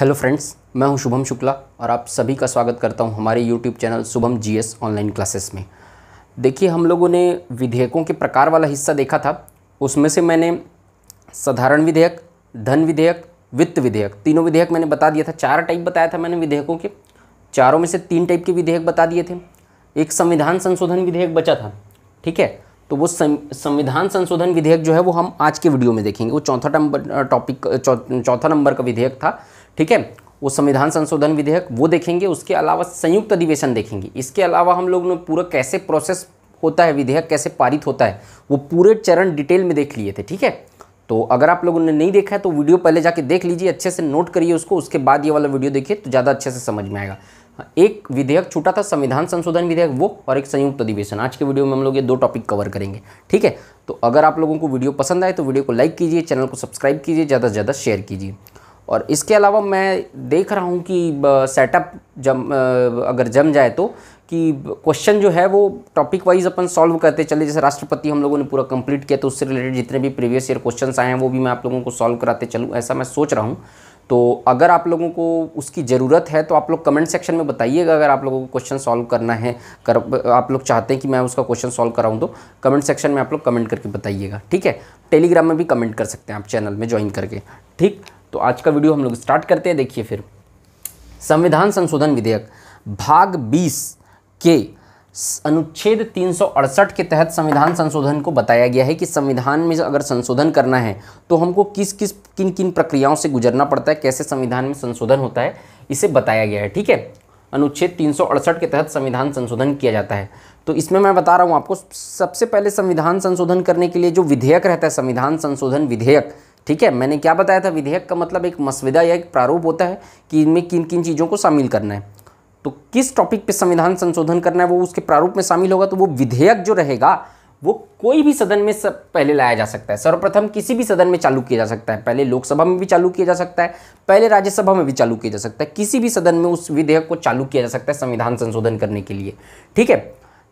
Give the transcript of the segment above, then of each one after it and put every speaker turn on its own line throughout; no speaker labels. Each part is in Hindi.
हेलो फ्रेंड्स मैं हूं शुभम शुक्ला और आप सभी का स्वागत करता हूं हमारे YouTube channel Shubham GS online classes में देखिए हम लोगों ने विधेयकों के प्रकार वाला हिस्सा देखा था उसमें से मैंने साधारण विधेयक धन विधेयक वित्त विधेयक तीनों विधेयक मैंने बता दिया था चार टाइप बताया था मैंने विधेयकों के चारों में से तीन टाइप के विधेयक बता दिए थे एक संविधान संशोधन विधेयक बचा था ठीक है तो वो संविधान संशोधन विधेयक जो है वो हम आज के वीडियो में देखेंगे वो चौथा नंबर टॉपिक चौथा नंबर का विधेयक था ठीक है वो संविधान संशोधन विधेयक वो देखेंगे उसके अलावा संयुक्त अधिवेशन देखेंगे इसके अलावा हम लोग ने पूरा कैसे प्रोसेस होता है विधेयक कैसे पारित होता है वो पूरे चरण डिटेल में देख लिए थे ठीक है तो अगर आप लोगों ने नहीं देखा है तो वीडियो पहले जाके देख लीजिए अच्छे से नोट करिए उसको उसके बाद ये वाला वीडियो देखिए तो ज़्यादा अच्छे से समझ में आएगा एक विधेयक छूटा था संविधान संशोधन विधेयक वो और एक संयुक्त अधिवेशन आज के वीडियो में हम लोग ये दो टॉपिक कवर करेंगे ठीक है तो अगर आप लोगों को वीडियो पसंद आए तो वीडियो को लाइक कीजिए चैनल को सब्सक्राइब कीजिए ज़्यादा से ज़्यादा शेयर कीजिए और इसके अलावा मैं देख रहा हूँ कि सेटअप जम अगर जम जाए तो कि क्वेश्चन जो है वो टॉपिक वाइज अपन सॉल्व करते चले जैसे राष्ट्रपति हम लोगों ने पूरा कंप्लीट किया तो उससे रिलेटेड जितने भी प्रीवियस ईयर क्वेश्चन आए हैं वो भी मैं आप लोगों को सॉल्व कराते चलूँ ऐसा मैं सोच रहा हूँ तो अगर आप लोगों को उसकी ज़रूरत है तो आप लोग कमेंट सेक्शन में बताइएगा अगर आप लोगों को क्वेश्चन सॉल्व करना है कर आप लोग चाहते हैं कि मैं उसका क्वेश्चन सॉल्व कराऊं तो कमेंट सेक्शन में आप लोग कमेंट करके बताइएगा ठीक है टेलीग्राम में भी कमेंट कर सकते हैं आप चैनल में ज्वाइन करके ठीक तो आज का वीडियो हम लोग स्टार्ट करते हैं देखिए फिर संविधान संशोधन विधेयक भाग बीस के अनुच्छेद तीन के तहत संविधान संशोधन को बताया गया है कि संविधान में अगर संशोधन करना है तो हमको किस किस किन किन प्रक्रियाओं से गुजरना पड़ता है कैसे संविधान में संशोधन होता है इसे बताया गया है ठीक है अनुच्छेद तीन के तहत संविधान संशोधन किया जाता है तो इसमें मैं बता रहा हूँ आपको सबसे पहले संविधान संशोधन करने के लिए जो विधेयक रहता है संविधान संशोधन विधेयक ठीक है मैंने क्या बताया था विधेयक का मतलब एक मसविदा या एक प्रारूप होता है कि इनमें किन किन चीज़ों को शामिल करना है तो किस टॉपिक पे संविधान संशोधन करना है वो उसके प्रारूप में शामिल होगा तो वो विधेयक जो रहेगा वो कोई भी सदन में सब पहले लाया जा सकता है सर्वप्रथम किसी भी सदन में चालू किया जा सकता है पहले लोकसभा में भी चालू किया जा सकता है पहले राज्यसभा में भी चालू किया जा सकता है किसी भी सदन में उस विधेयक को चालू किया जा सकता है संविधान संशोधन करने के लिए ठीक है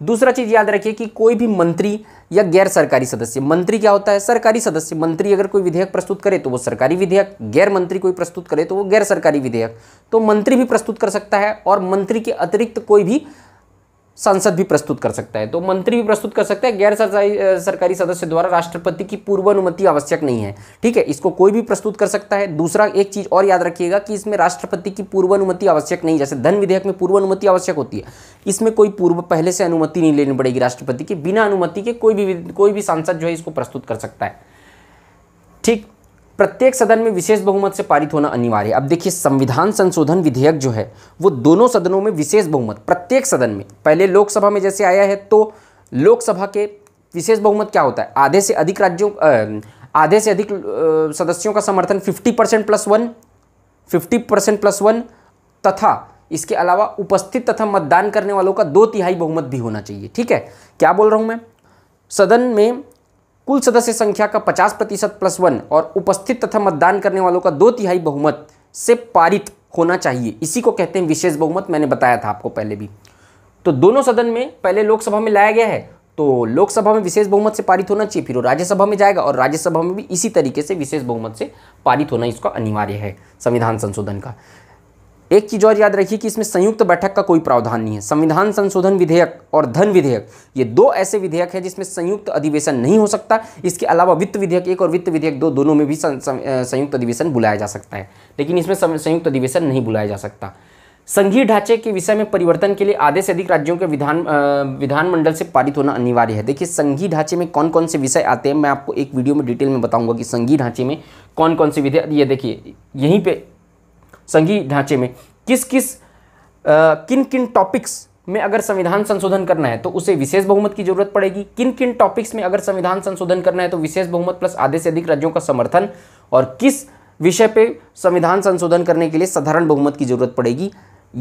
दूसरा चीज़ याद रखिए कि कोई भी मंत्री या गैर सरकारी सदस्य मंत्री क्या होता है सरकारी सदस्य मंत्री अगर कोई विधेयक प्रस्तुत करे तो वो सरकारी विधेयक गैर मंत्री कोई प्रस्तुत करे तो वो गैर सरकारी विधेयक तो मंत्री भी प्रस्तुत कर सकता है और मंत्री के अतिरिक्त कोई भी सांसद भी प्रस्तुत कर सकता है तो मंत्री भी प्रस्तुत कर सकता है गैर सरकारी सरकारी सदस्य द्वारा राष्ट्रपति की पूर्व अनुमति आवश्यक नहीं है ठीक है इसको कोई भी प्रस्तुत कर सकता है दूसरा एक चीज़ और याद रखिएगा कि इसमें राष्ट्रपति की पूर्व अनुमति आवश्यक नहीं जैसे धन विधेयक में पूर्व अनुमति आवश्यक होती है इसमें कोई पूर्व पहले से अनुमति नहीं लेनी पड़ेगी राष्ट्रपति की बिना अनुमति के कोई भी कोई भी सांसद जो है इसको प्रस्तुत कर सकता है ठीक प्रत्येक सदन में विशेष बहुमत से पारित होना अनिवार्य है अब देखिए संविधान संशोधन विधेयक जो है वो दोनों सदनों में विशेष बहुमत प्रत्येक सदन में पहले लोकसभा में जैसे आया है तो लोकसभा के विशेष बहुमत क्या होता है आधे से अधिक राज्यों आधे से अधिक सदस्यों का समर्थन 50 percent plus one fifty percent plus one तथा इसके अलावा उपस्थित तथा मतदान करने वालों का दो तिहाई बहुमत भी होना चाहिए ठीक है क्या बोल रहा हूँ मैं सदन में कुल सदस्य संख्या का 50 प्रतिशत प्लस वन और उपस्थित तथा मतदान करने वालों का दो तिहाई बहुमत से पारित होना चाहिए इसी को कहते हैं विशेष बहुमत मैंने बताया था आपको पहले भी तो दोनों सदन में पहले लोकसभा में लाया गया है तो लोकसभा में विशेष बहुमत से पारित होना चाहिए फिर वो राज्यसभा में जाएगा और राज्यसभा में भी इसी तरीके से विशेष बहुमत से पारित होना इसका अनिवार्य है संविधान संशोधन का एक चीज़ और याद रखिए कि इसमें संयुक्त बैठक का कोई प्रावधान नहीं है संविधान संशोधन विधेयक और धन विधेयक ये दो ऐसे विधेयक हैं जिसमें संयुक्त अधिवेशन नहीं हो सकता इसके अलावा वित्त विधेयक एक और वित्त विधेयक दो दोनों में भी संयुक्त अधिवेशन बुलाया जा सकता है लेकिन इसमें संयुक्त अधिवेशन नहीं बुलाया जा सकता संघीय ढांचे के विषय में परिवर्तन के लिए आधे से अधिक राज्यों के विधान विधानमंडल से पारित होना अनिवार्य है देखिए संघीय ढांचे में कौन कौन से विषय आते हैं मैं आपको एक वीडियो में डिटेल में बताऊंगा कि संघीय ढांचे में कौन कौन से विधेयक ये देखिए यहीं पे संघीय ढांचे में किस किस आ, किन किन टॉपिक्स में अगर संविधान संशोधन करना है तो उसे विशेष बहुमत की जरूरत पड़ेगी किन किन टॉपिक्स में अगर संविधान संशोधन करना है तो विशेष बहुमत प्लस आधे से अधिक राज्यों का समर्थन और किस विषय पे संविधान संशोधन करने के लिए साधारण बहुमत की जरूरत पड़ेगी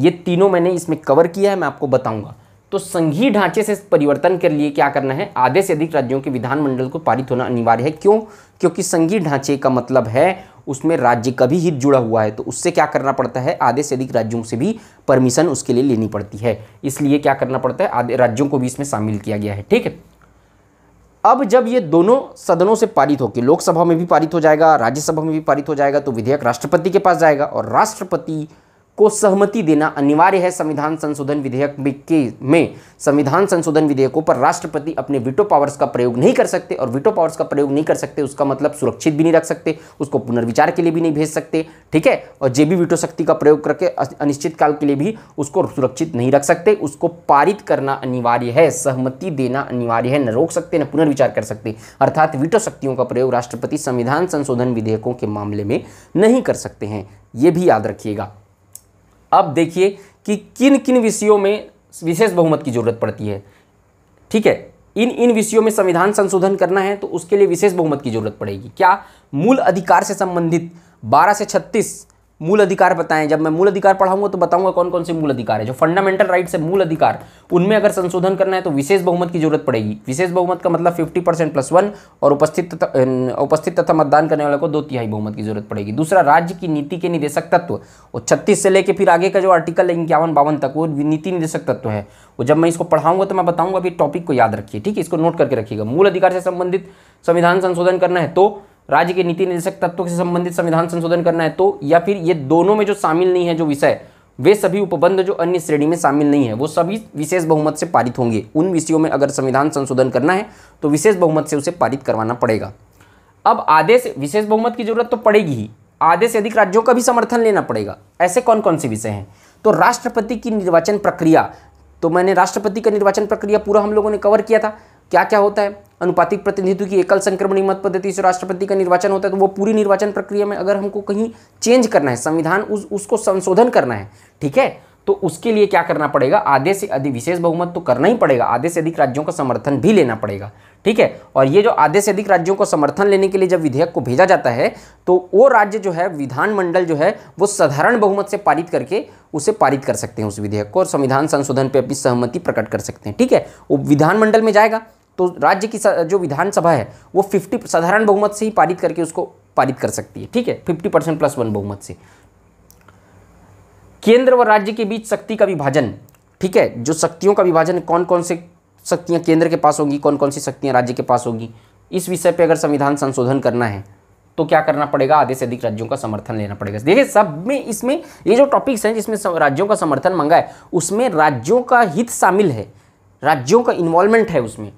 ये तीनों मैंने इसमें कवर किया है मैं आपको बताऊंगा तो संघीय ढांचे से परिवर्तन के लिए क्या करना है आधे से अधिक राज्यों के विधानमंडल को पारित होना अनिवार्य है क्यों क्योंकि संघीय ढांचे का मतलब है उसमें राज्य का भी हित जुड़ा हुआ है तो उससे क्या करना पड़ता है आधे से अधिक राज्यों से भी परमिशन उसके लिए लेनी पड़ती है इसलिए क्या करना पड़ता है आधे राज्यों को भी इसमें शामिल किया गया है ठीक है अब जब ये दोनों सदनों से पारित होकर लोकसभा में भी पारित हो जाएगा राज्यसभा में भी पारित हो जाएगा तो विधेयक राष्ट्रपति के पास जाएगा और राष्ट्रपति को सहमति देना अनिवार्य है संविधान संशोधन विधेयक के में संविधान संशोधन विधेयकों पर राष्ट्रपति अपने विटो पावर्स का प्रयोग नहीं कर सकते और विटो पावर्स का प्रयोग नहीं कर सकते उसका मतलब सुरक्षित भी नहीं रख सकते उसको पुनर्विचार के लिए भी नहीं भेज सकते ठीक है और जे भी विटो शक्ति का प्रयोग करके अनिश्चित काल के लिए भी उसको सुरक्षित नहीं रख सकते उसको पारित करना अनिवार्य है सहमति देना अनिवार्य है न रोक सकते न पुनर्विचार कर सकते अर्थात विटो शक्तियों का प्रयोग राष्ट्रपति संविधान संशोधन विधेयकों के मामले में नहीं कर सकते हैं ये भी याद रखिएगा अब देखिए कि किन किन विषयों में विशेष बहुमत की जरूरत पड़ती है ठीक है इन इन विषयों में संविधान संशोधन करना है तो उसके लिए विशेष बहुमत की जरूरत पड़ेगी क्या मूल अधिकार से संबंधित 12 से मूल अधिकार बताएं जब मैं मूल अधिकार पढ़ाऊंगा तो बताऊंगा कौन कौन से मूल अधिकार है जो फंडामेंटल राइट है मूल अधिकार उनमें अगर संशोधन करना है तो विशेष बहुमत की जरूरत पड़ेगी विशेष बहुमत का मतलब फिफ्टी परसेंट प्लस वन और उपस्थित तथा उपस्थित तथा मतदान करने वाले को दो तिहाई बहुमत की जरूरत पड़ेगी दूसरा राज्य की नीति के निदेशक तत्व और छत्तीस से लेकर फिर आगे का जो आर्टिकल है इक्यावन बावन तक वो नीति निदेशक तत्व है वो जब मैं इसको पढ़ाऊंगा तो मैं बताऊंगा अभी टॉपिक को याद रखिए ठीक है इसको नोट करके रखिएगा मूल अधिकार से संबंधित संविधान संशोधन करना है तो राज्य के नीति निर्देशक तत्व से संबंधित संविधान संशोधन करना है तो या फिर ये दोनों में जो शामिल नहीं है जो विषय वे सभी उपबंध जो अन्य श्रेणी में शामिल नहीं है वो सभी विशेष बहुमत से पारित होंगे उन विषयों में अगर संविधान संशोधन करना है तो विशेष बहुमत से उसे पारित करवाना पड़ेगा अब आदेश विशेष बहुमत की जरूरत तो पड़ेगी ही आदेश अधिक राज्यों का भी समर्थन लेना पड़ेगा ऐसे कौन कौन से विषय हैं तो राष्ट्रपति की निर्वाचन प्रक्रिया तो मैंने राष्ट्रपति का निर्वाचन प्रक्रिया पूरा हम लोगों ने कवर किया था क्या क्या होता है अनुपातिक प्रतिनिधित्व की एकल संक्रमणी मत पद्धति से राष्ट्रपति का निर्वाचन होता है तो वो पूरी निर्वाचन प्रक्रिया में अगर हमको कहीं चेंज करना है संविधान उस उसको संशोधन करना है ठीक है तो उसके लिए क्या करना पड़ेगा आधे से अधिक विशेष बहुमत तो करना ही पड़ेगा आधे से अधिक राज्यों का समर्थन भी लेना पड़ेगा ठीक है और ये जो आधे से अधिक राज्यों को समर्थन लेने के लिए जब विधेयक को भेजा जाता है तो वो राज्य जो है विधानमंडल जो है वो साधारण बहुमत से पारित करके उसे पारित कर सकते हैं उस विधेयक को और संविधान संशोधन पे अपनी सहमति प्रकट कर सकते हैं ठीक है वो विधानमंडल में जाएगा तो राज्य की जो विधानसभा है वो फिफ्टी साधारण बहुमत से ही पारित करके उसको पारित कर सकती है ठीक है फिफ्टी परसेंट प्लस वन बहुमत से केंद्र व राज्य के बीच शक्ति का विभाजन ठीक है जो शक्तियों का विभाजन कौन कौन से शक्तियाँ केंद्र के पास होगी कौन कौन सी शक्तियाँ राज्य के पास होगी इस विषय पर अगर संविधान संशोधन करना है तो क्या करना पड़ेगा आधे से अधिक राज्यों का समर्थन लेना पड़ेगा देखिए सब में इसमें ये जो टॉपिक्स हैं जिसमें राज्यों का समर्थन मांगा है उसमें राज्यों का हित शामिल है राज्यों का इन्वॉल्वमेंट है उसमें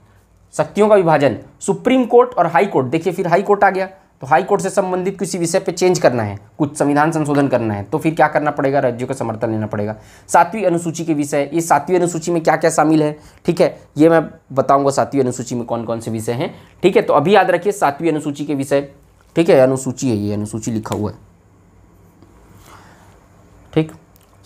शक्तियों का विभाजन सुप्रीम कोर्ट और हाई कोर्ट देखिए फिर हाई कोर्ट आ गया तो हाई कोर्ट से संबंधित किसी विषय पे चेंज करना है कुछ संविधान संशोधन करना है तो फिर क्या करना पड़ेगा राज्यों का समर्थन लेना पड़ेगा सातवीं अनुसूची के विषय ये सातवीं अनुसूची में क्या क्या शामिल है ठीक है ये मैं बताऊंगा सातवीं अनुसूची में कौन कौन से विषय हैं ठीक है तो अभी याद रखिए सातवीं अनुसूची के विषय ठीक है अनुसूची है ये अनुसूची लिखा हुआ है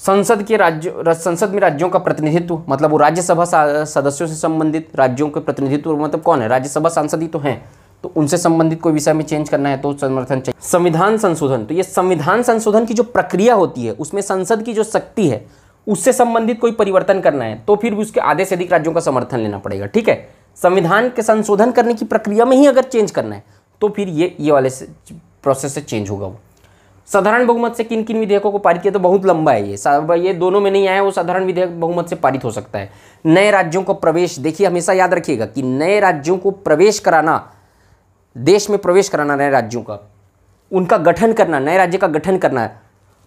संसद के राज्य संसद में राज्यों का प्रतिनिधित्व मतलब वो राज्यसभा सदस्यों से संबंधित राज्यों के प्रतिनिधित्व मतलब कौन है राज्यसभा सांसद ही तो हैं तो उनसे संबंधित कोई विषय में चेंज करना है तो समर्थन चाहिए संविधान संशोधन तो ये संविधान संशोधन की जो प्रक्रिया होती है उसमें संसद की जो शक्ति है उससे संबंधित कोई परिवर्तन करना है तो फिर भी उसके आधे से अधिक राज्यों का समर्थन लेना पड़ेगा ठीक है संविधान के संशोधन करने की प्रक्रिया में ही अगर चेंज करना है तो फिर ये ये वाले प्रोसेस से चेंज होगा वो साधारण बहुमत से किन किन विधेयकों को पारित किया तो बहुत लंबा है ये ये दोनों में नहीं आया वो साधारण विधेयक बहुमत से पारित हो सकता है नए राज्यों को प्रवेश देखिए हमेशा याद रखिएगा कि नए राज्यों को प्रवेश कराना देश में प्रवेश कराना नए राज्यों का उनका गठन करना नए राज्य का गठन करना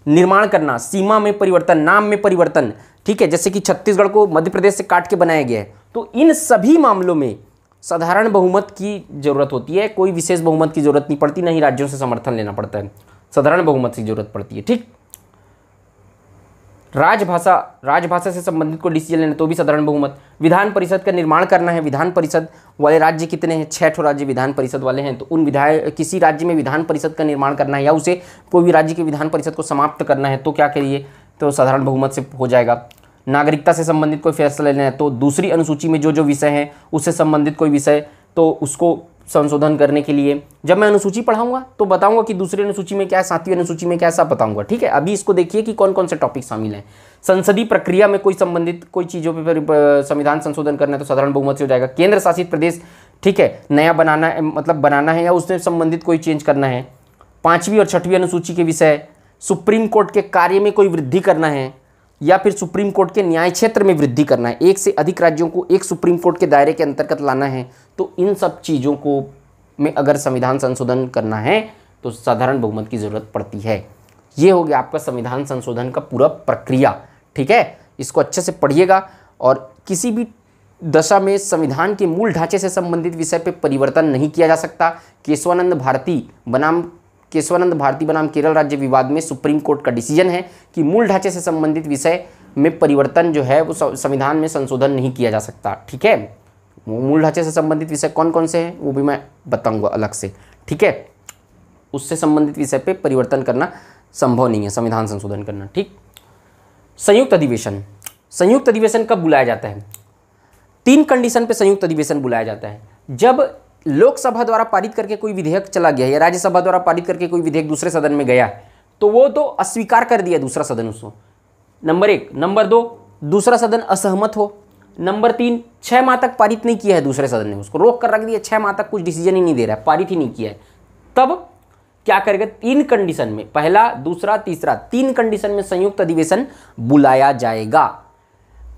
निर्माण करना सीमा में परिवर्तन नाम में परिवर्तन ठीक है जैसे कि छत्तीसगढ़ को मध्य प्रदेश से काट के बनाया गया है तो इन सभी मामलों में साधारण बहुमत की जरूरत होती है कोई विशेष बहुमत की जरूरत नहीं पड़ती नहीं ही राज्यों से समर्थन लेना पड़ता है साधारण बहुमत की जरूरत पड़ती है ठीक राजभाषा राजभाषा से संबंधित को डिसीजन लेना तो भी साधारण बहुमत विधान परिषद का निर्माण करना है विधान परिषद वाले राज्य कितने हैं छः ठो राज्य विधान परिषद वाले हैं तो उन विधायक किसी राज्य में विधान परिषद का निर्माण करना है या उसे कोई भी राज्य के विधान परिषद को समाप्त करना है तो क्या करिए तो साधारण बहुमत से हो जाएगा नागरिकता से संबंधित कोई फैसला लेना है तो दूसरी अनुसूची में जो जो विषय है उससे संबंधित कोई विषय तो उसको संशोधन करने के लिए जब मैं अनुसूची पढ़ाऊंगा तो बताऊंगा कि दूसरी अनुसूची में क्या है सातवीं अनुसूची में क्या है सब बताऊंगा ठीक है अभी इसको देखिए कि कौन कौन से टॉपिक शामिल हैं संसदीय प्रक्रिया में कोई संबंधित कोई चीज़ों पर संविधान संशोधन करना है तो साधारण बहुमत से हो जाएगा केंद्र शासित प्रदेश ठीक है नया बनाना है, मतलब बनाना है या उससे संबंधित कोई चेंज करना है पाँचवीं और छठवीं अनुसूची के विषय सुप्रीम कोर्ट के कार्य में कोई वृद्धि करना है या फिर सुप्रीम कोर्ट के न्याय क्षेत्र में वृद्धि करना है एक से अधिक राज्यों को एक सुप्रीम कोर्ट के दायरे के अंतर्गत लाना है तो इन सब चीज़ों को में अगर संविधान संशोधन करना है तो साधारण बहुमत की ज़रूरत पड़ती है ये हो गया आपका संविधान संशोधन का पूरा प्रक्रिया ठीक है इसको अच्छे से पढ़िएगा और किसी भी दशा में संविधान के मूल ढांचे से संबंधित विषय पर परिवर्तन नहीं किया जा सकता केशवानंद भारती बनाम केशवानंद भारती बनाम केरल राज्य विवाद में सुप्रीम कोर्ट का डिसीजन है कि मूल ढांचे से संबंधित विषय में परिवर्तन जो है वो संविधान में संशोधन नहीं किया जा सकता ठीक है मूल ढांचे से संबंधित विषय कौन कौन से हैं वो भी मैं बताऊंगा अलग से ठीक है उससे संबंधित विषय पे परिवर्तन करना संभव नहीं है संविधान संशोधन करना ठीक संयुक्त अधिवेशन संयुक्त अधिवेशन कब बुलाया जाता है तीन कंडीशन पे संयुक्त अधिवेशन बुलाया जाता है जब लोकसभा द्वारा पारित करके कोई विधेयक चला गया या राज्यसभा द्वारा पारित करके कोई विधेयक दूसरे सदन में गया तो वो तो अस्वीकार कर दिया दूसरा सदन उसको नंबर एक नंबर दो दूसरा सदन असहमत हो नंबर तीन छः माह तक पारित नहीं किया है दूसरे सदन ने उसको रोक कर रख दिया छः माह तक कुछ डिसीजन ही नहीं दे रहा है पारित ही नहीं किया है तब क्या करेगा तीन कंडीशन में पहला दूसरा तीसरा तीन कंडीशन में संयुक्त अधिवेशन बुलाया जाएगा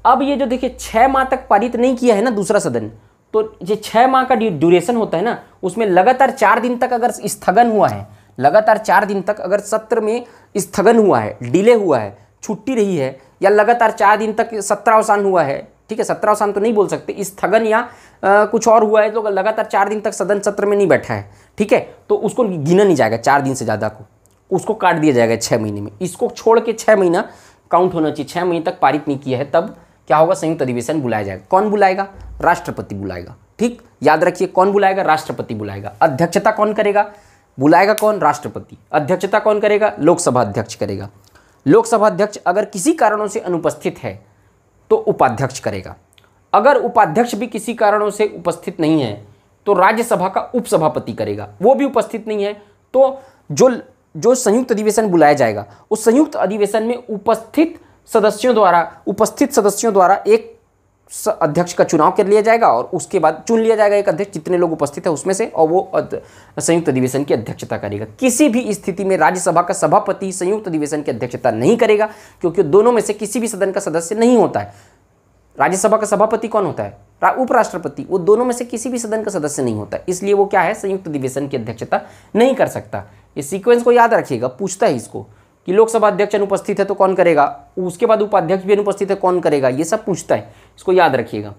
अब ये जो देखिए छः माह तक पारित नहीं किया है ना दूसरा सदन तो जो छः माह का ड्यूरेशन होता है ना उसमें लगातार चार दिन तक अगर स्थगन हुआ है लगातार चार दिन तक अगर सत्र में स्थगन हुआ है डिले हुआ है छुट्टी रही है या लगातार चार दिन तक सत्रावसान हुआ है ठीक है सत्रावसान तो नहीं बोल सकते स्थगन या आ, कुछ और हुआ है तो लगातार चार दिन तक सदन सत्र में नहीं बैठा है ठीक है तो उसको गिना नहीं जाएगा चार दिन से ज़्यादा को उसको काट दिया जाएगा छः महीने में इसको छोड़ के छः महीना काउंट होना चाहिए छः महीने तक पारित नहीं किया है तब क्या होगा संयुक्त अधिवेशन बुलाया जाएगा कौन बुलाएगा राष्ट्रपति बुलाएगा ठीक याद रखिए कौन बुलाएगा राष्ट्रपति बुलाएगा अध्यक्षता कौन करेगा बुलाएगा कौन राष्ट्रपति अध्यक्षता कौन करेगा लोकसभा अध्यक्ष करेगा लोकसभा अध्यक्ष अगर किसी कारणों से अनुपस्थित है तो उपाध्यक्ष करेगा अगर उपाध्यक्ष भी किसी कारणों से उपस्थित नहीं है तो राज्यसभा का उपसभापति करेगा वो भी उपस्थित नहीं है तो जो जो संयुक्त अधिवेशन बुलाया जाएगा उस संयुक्त अधिवेशन में उपस्थित सदस्यों द्वारा उपस्थित सदस्यों द्वारा एक अध्यक्ष का चुनाव कर लिया जाएगा और उसके बाद चुन लिया जाएगा एक अध्यक्ष जितने लोग उपस्थित है उसमें से और वो संयुक्त अधिवेशन की अध्यक्षता करेगा किसी भी स्थिति में राज्यसभा का सभापति संयुक्त अधिवेशन की अध्यक्षता नहीं करेगा क्योंकि दोनों में से किसी भी सदन का सदस्य नहीं होता है राज्यसभा का सभापति कौन होता है उपराष्ट्रपति वो दोनों में से किसी भी सदन का सदस्य नहीं होता इसलिए वो क्या है संयुक्त अधिवेशन की अध्यक्षता नहीं कर सकता ये सीक्वेंस को याद रखिएगा पूछता है इसको कि लोकसभा अध्यक्ष अनुपस्थित है तो कौन करेगा उसके बाद उपाध्यक्ष भी अनुपस्थित है कौन करेगा ये सब पूछता है इसको याद रखिएगा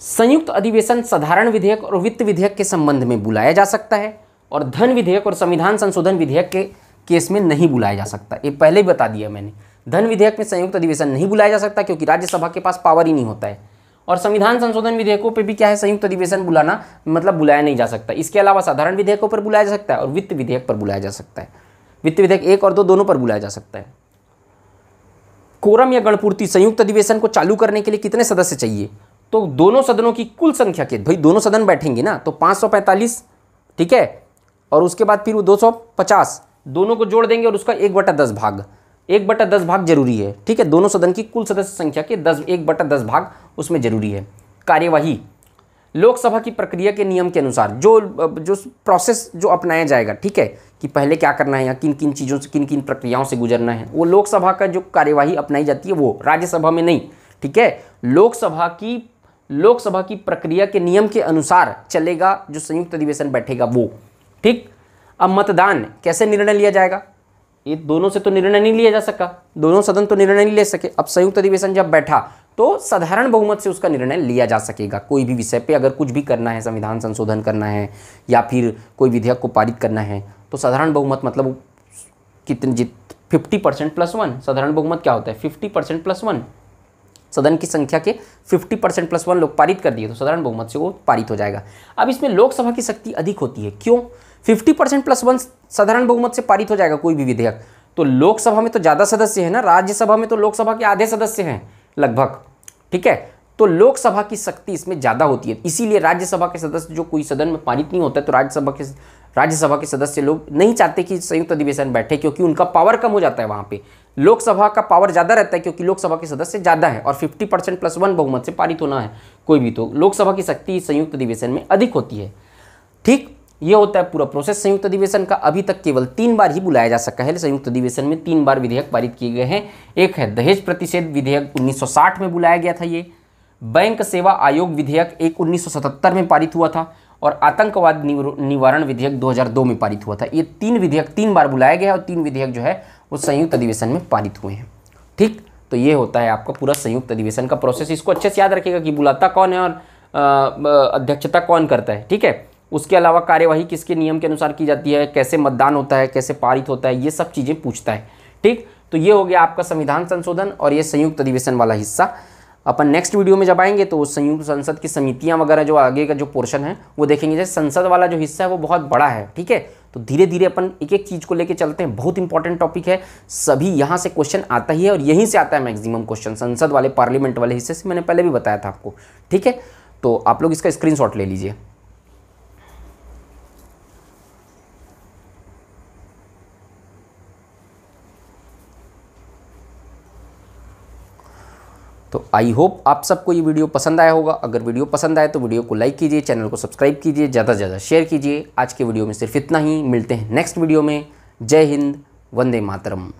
संयुक्त अधिवेशन साधारण विधेयक और वित्त विधेयक के संबंध में बुलाया जा सकता है और धन विधेयक और संविधान संशोधन विधेयक के केस में नहीं बुलाया जा सकता ये पहले ही बता दिया मैंने धन विधेयक में संयुक्त अधिवेशन नहीं बुलाया जा सकता क्योंकि राज्यसभा के पास पावर ही नहीं होता है और संविधान संशोधन विधेयकों पर भी क्या है संयुक्त अधिवेशन बुलाना मतलब बुलाया नहीं जा सकता इसके अलावा साधारण विधेयकों पर बुलाया जा सकता है और वित्त विधेयक पर बुलाया जा सकता है वित्त विधेयक एक और दो दोनों पर बुलाया जा सकता है कोरम या गणपूर्ति संयुक्त अधिवेशन को चालू करने के लिए कितने सदस्य चाहिए तो दोनों सदनों की कुल संख्या के भाई दोनों सदन बैठेंगे ना तो 545 ठीक है और उसके बाद फिर वो 250 दोनों को जोड़ देंगे और उसका एक बटा दस भाग एक बटा दस भाग जरूरी है ठीक है दोनों सदन की कुल सदस्य संख्या के दस एक बटा दस भाग उसमें जरूरी है कार्यवाही लोकसभा की प्रक्रिया के नियम के अनुसार जो जो प्रोसेस जो अपनाया जाएगा ठीक है कि पहले क्या करना है या किन किन चीज़ों से किन किन प्रक्रियाओं से गुजरना है वो लोकसभा का जो कार्यवाही अपनाई जाती है वो राज्यसभा में नहीं ठीक है लोकसभा की लोकसभा की प्रक्रिया के नियम के अनुसार चलेगा जो संयुक्त अधिवेशन बैठेगा वो ठीक अब मतदान कैसे निर्णय लिया जाएगा ये दोनों से तो निर्णय नहीं लिया जा सका दोनों सदन तो निर्णय नहीं ले सके अब संयुक्त अधिवेशन जब बैठा तो साधारण बहुमत से उसका निर्णय लिया जा सकेगा कोई भी विषय पे अगर कुछ भी करना है संविधान संशोधन करना है या फिर कोई विधेयक को पारित करना है तो साधारण बहुमत मतलब कितने जित फिफ्टी परसेंट प्लस वन साधारण बहुमत क्या होता है फिफ्टी परसेंट प्लस वन सदन की संख्या के 50 परसेंट प्लस वन लोग पारित कर दिए तो साधारण बहुमत से वो पारित हो जाएगा अब इसमें लोकसभा की शक्ति अधिक होती है क्यों फिफ्टी परसेंट प्लस वन साधारण बहुमत से पारित हो जाएगा कोई भी विधेयक तो लोकसभा में तो ज़्यादा सदस्य है ना राज्यसभा में तो लोकसभा के आधे सदस्य हैं लगभग ठीक है तो लोकसभा की शक्ति इसमें ज़्यादा होती है इसीलिए राज्यसभा के सदस्य जो कोई सदन में पारित नहीं होता है तो राज्यसभा के राज्यसभा के सदस्य लोग नहीं चाहते कि संयुक्त अधिवेशन बैठे क्योंकि उनका पावर कम हो जाता है वहां पे लोकसभा का पावर ज़्यादा रहता है क्योंकि लोकसभा के सदस्य ज़्यादा है और 50 परसेंट प्लस वन बहुमत से पारित होना है कोई भी तो लोकसभा की शक्ति संयुक्त अधिवेशन में अधिक होती है ठीक ये होता है पूरा प्रोसेस संयुक्त अधिवेशन का अभी तक केवल तीन बार ही बुलाया जा सका है संयुक्त अधिवेशन में तीन बार विधेयक पारित किए गए हैं एक है दहेज प्रतिषेध विधेयक 1960 में बुलाया गया था ये बैंक सेवा आयोग विधेयक एक 1977 में पारित हुआ था और आतंकवाद निवारण विधेयक 2002 में पारित हुआ था ये तीन विधेयक तीन बार बुलाया गया और तीन विधेयक जो है वो संयुक्त अधिवेशन में पारित हुए हैं ठीक तो ये होता है आपका पूरा संयुक्त अधिवेशन का प्रोसेस इसको अच्छे से याद रखेगा कि बुलाता कौन है और अध्यक्षता कौन करता है ठीक है उसके अलावा कार्यवाही किसके नियम के अनुसार की जाती है कैसे मतदान होता है कैसे पारित होता है ये सब चीज़ें पूछता है ठीक तो ये हो गया आपका संविधान संशोधन और ये संयुक्त अधिवेशन वाला हिस्सा अपन नेक्स्ट वीडियो में जब आएंगे तो संयुक्त संसद की समितियां वगैरह जो आगे का जो पोर्शन है वो देखेंगे जैसे संसद वाला जो हिस्सा है वो बहुत बड़ा है ठीक है तो धीरे धीरे अपन एक एक चीज़ को लेके चलते हैं बहुत इंपॉर्टेंट टॉपिक है सभी यहाँ से क्वेश्चन आता ही है और यहीं से आता है मैक्सिमम क्वेश्चन संसद वाले पार्लियामेंट वाले हिस्से से मैंने पहले भी बताया था आपको ठीक है तो आप लोग इसका स्क्रीनशॉट ले लीजिए तो आई होप आप सबको ये वीडियो पसंद आया होगा अगर वीडियो पसंद आए तो वीडियो को लाइक कीजिए चैनल को सब्सक्राइब कीजिए ज़्यादा से ज़्यादा शेयर कीजिए आज के वीडियो में सिर्फ इतना ही मिलते हैं नेक्स्ट वीडियो में जय हिंद वंदे मातरम